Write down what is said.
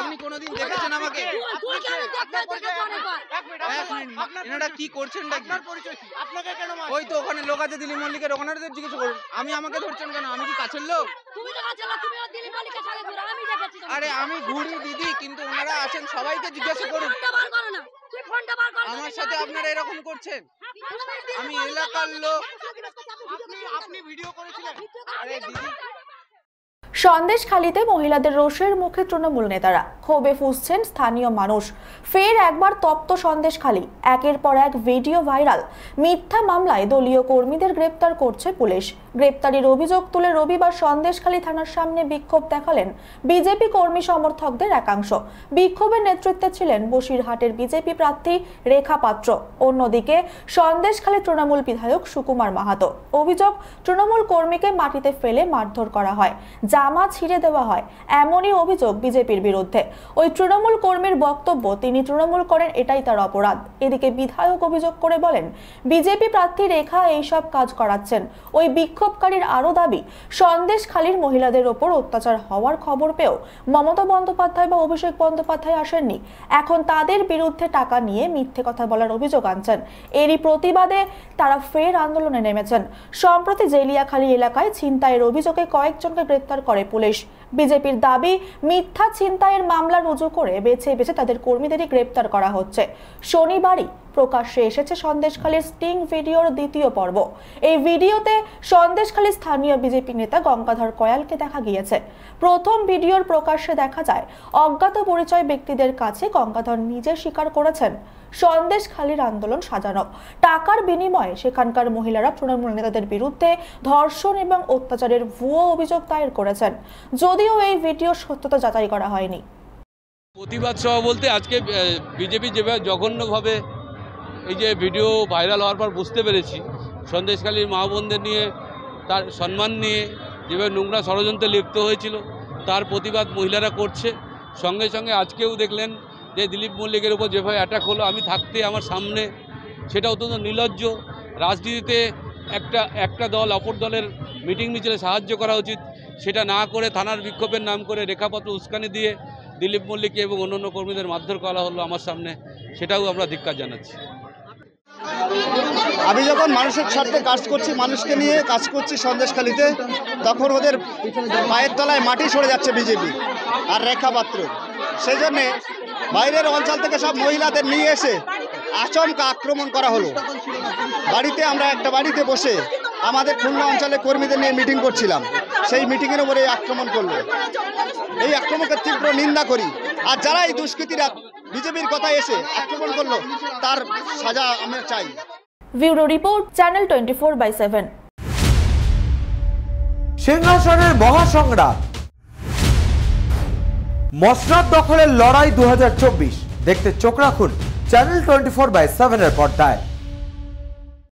আপনি কোনোদিন দেখেছেন আমাকে এনারা কি করছেন ওই তো ওখানে লোক আছে দিলীপ মল্লিকের ওখানে জিজ্ঞেস করুন আমি আমাকে ধরছেন কেন আমি কি কাছের লোক আরে আমি ঘুরি দিদি কিন্তু ওনারা আছেন সবাইকে জিজ্ঞাসা করুন আমার সাথে আপনারা এরকম করছেন হ্যাঁ, আমি এলাকার লোক সন্দেশখালীতে মহিলাদের রোষের মুখে তৃণমূল নেতারা ক্ষোভে ফুসছেন স্থানীয় মানুষ ফের একবার তপ্ত সন্দেশখালী একের পর এক ভিডিও ভাইরাল মিথ্যা মামলায় দলীয় কর্মীদের গ্রেপ্তার করছে পুলিশ গ্রেপ্তারির অভিযোগ তুলে রবিবার সন্দেশখালী থানার সামনে বিক্ষোভ দেখালেন বিজেপি কর্মী সমর্থকদের একাংশ বিক্ষোভের নেতৃত্বে ছিলেন বসিরহাটের বিজেপি প্রার্থী রেখা পাত্র অন্যদিকে সন্দেশখালী তৃণমূল বিধায়ক সুকুমার মাহাতো অভিযোগ তৃণমূল কর্মীকে মাটিতে ফেলে মারধর করা হয় জামা ছিঁড়ে দেওয়া হয় এমনই অভিযোগ বিজেপির বিরুদ্ধে ওই তৃণমূল কর্মীর বক্তব্য তিনি তৃণমূল করেন এটাই তার অপরাধ এদিকে বিধায়ক অভিযোগ করে বলেন বিজেপি প্রার্থী রেখা এইসব কাজ করাচ্ছেন ওই বিক্ষোভ বিক্ষোভকারীর আরও দাবি সন্দেশ খালির মহিলাদের ওপর অত্যাচার হওয়ার খবর পেও মমতা বন্দ্যোপাধ্যায় বা অভিষেক বন্দ্যোপাধ্যায় আসেননি এখন তাদের বিরুদ্ধে টাকা নিয়ে মিথ্যে কথা বলার অভিযোগ আনছেন এরই প্রতিবাদে তারা ফের আন্দোলনে নেমেছেন সম্প্রতি জেলিয়াখালী এলাকায় ছিনতাইয়ের অভিযোগে কয়েকজনকে গ্রেপ্তার করে পুলিশ বিজেপির দাবি মিথ্যা ছিনতাইয়ের মামলা রুজু করে বেছে বেছে তাদের কর্মীদেরই গ্রেপ্তার করা হচ্ছে শনিবারই প্রকাশ্যে এসেছে সন্দেশখালীর স্টিং ভিডিওর দ্বিতীয় পর্ব এই ভিডিওতে সন্দেশখালী স্থানীয় বিজেপি নেতা গঙ্গাধর কয়ালকে দেখা গিয়েছে প্রথম ভিডিওর প্রকাশ্যে দেখা যায় অজ্ঞাত পরিচয় ব্যক্তিদের কাছে গঙ্গাধর নিজে স্বীকার করেছেন সন্দেশখালীর আন্দোলন সাজানো টাকার বিনিময়ে সেখানকার মহিলারা তৃণমূল নেতাদের বিরুদ্ধে ধর্ষণ এবং অত্যাচারের ভুয়ো অভিযোগ দায়ের করেছেন যদিও এই ভিডিও সত্যতা যাচাই করা হয়নি প্রতিবাদ সভা বলতে আজকে বিজেপি যেভাবে জঘন্যভাবে এই যে ভিডিও ভাইরাল হওয়ার পর বুঝতে পেরেছি সন্দেশখালীর মা বোনদের নিয়ে তার সম্মান নিয়ে যেভাবে নোংরা ষড়যন্ত্রে লিপ্ত হয়েছিল তার প্রতিবাদ মহিলারা করছে সঙ্গে সঙ্গে আজকেও দেখলেন যে দিলীপ মল্লিকের উপর যেভাবে অ্যাটাক হলো আমি থাকতে আমার সামনে সেটা অত্যন্ত নির্লজ্জ রাজনীতিতে একটা একটা দল অপর দলের মিটিং মিছিলে সাহায্য করা উচিত সেটা না করে থানার বিক্ষোভের নাম করে রেখাপত্র উস্কানি দিয়ে দিলীপ মল্লিক এবং অন্যান্য কর্মীদের মারধর করা হলো আমার সামনে সেটাও আমরা ধিক্কার জানাচ্ছি আমি যখন মানুষের স্বার্থে কাজ করছি মানুষকে নিয়ে কাজ করছি সন্দেশখালিতে তখন ওদের পায়ের তলায় মাটি সরে যাচ্ছে বিজেপি আর রেখা পাত্র সেই জন্যে বাইরের অঞ্চল থেকে সব মহিলাদের নিয়ে এসে আচমকা আক্রমণ করা হলো বাড়িতে আমরা একটা বাড়িতে বসে আমাদের খুলনা অঞ্চলে কর্মীদের নিয়ে মিটিং করছিলাম সেই মিটিংয়ের উপরে আক্রমণ করলো এই আক্রমণকে তীব্র নিন্দা করি আর যারা এই দুষ্কৃতিরা বিজেপির কথা এসে আক্রমণ করলো তার সাজা আমরা চাই bureau report channel twenty four by seven সিংহাসনের মহাসংগ্রাম মসনাদ দখলের লড়াই দু দেখতে চোখ রাখুন চ্যানেল টোয়েন্টি ফোর বাই সেভেনের পর্দায়